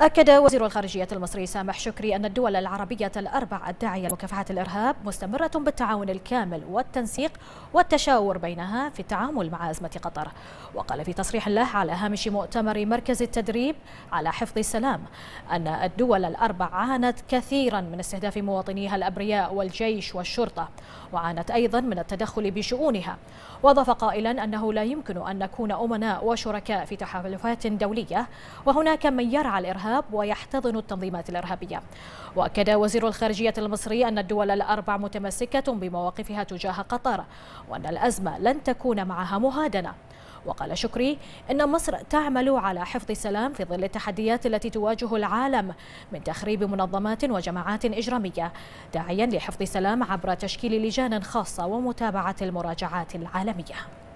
أكد وزير الخارجية المصري سامح شكري أن الدول العربية الأربع الداعية لمكافحة الإرهاب مستمرة بالتعاون الكامل والتنسيق والتشاور بينها في التعامل مع أزمة قطر وقال في تصريح له على هامش مؤتمر مركز التدريب على حفظ السلام أن الدول الأربع عانت كثيرا من استهداف مواطنيها الأبرياء والجيش والشرطة وعانت أيضا من التدخل بشؤونها وأضاف قائلا أنه لا يمكن أن نكون أمناء وشركاء في تحالفات دولية وهناك من يرعى الإرهاب الإرهاب ويحتضن التنظيمات الإرهابية وأكد وزير الخارجية المصري أن الدول الأربع متمسكة بمواقفها تجاه قطر وأن الأزمة لن تكون معها مهادنة وقال شكري إن مصر تعمل على حفظ السلام في ظل التحديات التي تواجه العالم من تخريب منظمات وجماعات إجرامية داعيا لحفظ السلام عبر تشكيل لجان خاصة ومتابعة المراجعات العالمية